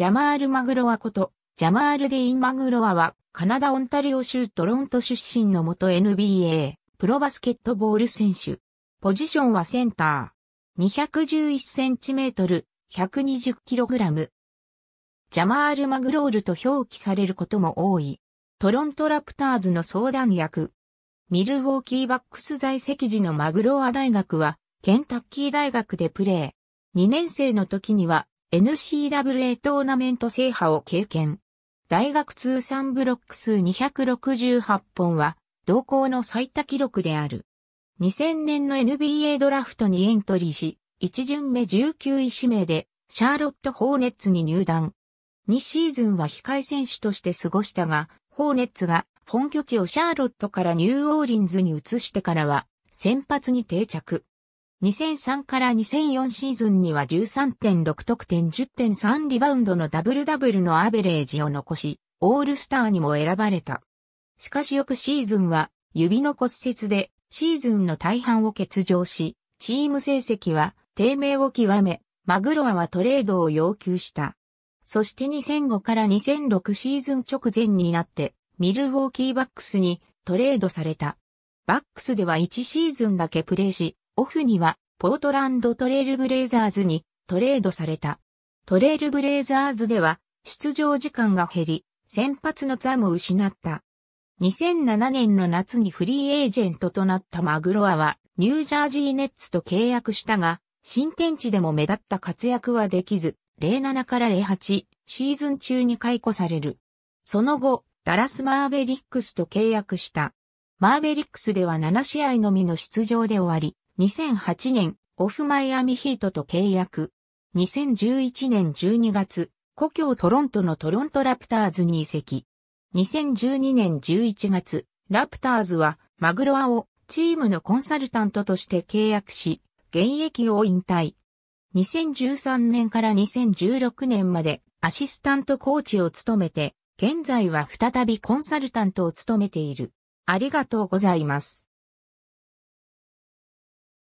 ジャマール・マグロワこと、ジャマール・ディーン・マグロワは、カナダ・オンタリオ州トロント出身の元 NBA、プロバスケットボール選手。ポジションはセンター。2 1 1トル、1 2 0ラム。ジャマール・マグロールと表記されることも多い。トロントラプターズの相談役。ミルウォーキーバックス在籍時のマグロア大学は、ケンタッキー大学でプレー。2年生の時には、n c w a トーナメント制覇を経験。大学通算ブロック数268本は、同校の最多記録である。2000年の NBA ドラフトにエントリーし、1巡目19位指名で、シャーロット・ホーネッツに入団。2シーズンは控え選手として過ごしたが、ホーネッツが本拠地をシャーロットからニューオーリンズに移してからは、先発に定着。2003から2004シーズンには13.6得点10.3リバウンドのダブルダブルのアベレージを残し、オールスターにも選ばれた。しかし翌シーズンは指の骨折でシーズンの大半を欠場し、チーム成績は低迷を極め、マグロアはトレードを要求した。そして2005から2006シーズン直前になって、ミルウォーキーバックスにトレードされた。バックスでは1シーズンだけプレーし、オフには、ポートランドトレイルブレイザーズにトレードされた。トレイルブレイザーズでは、出場時間が減り、先発の座も失った。2007年の夏にフリーエージェントとなったマグロアは、ニュージャージーネッツと契約したが、新天地でも目立った活躍はできず、07から08シーズン中に解雇される。その後、ダラスマーベリックスと契約した。マーベリックスでは7試合のみの出場で終わり、2008年、オフマイアミヒートと契約。2011年12月、故郷トロントのトロントラプターズに移籍。2012年11月、ラプターズはマグロアをチームのコンサルタントとして契約し、現役を引退。2013年から2016年までアシスタントコーチを務めて、現在は再びコンサルタントを務めている。ありがとうございます。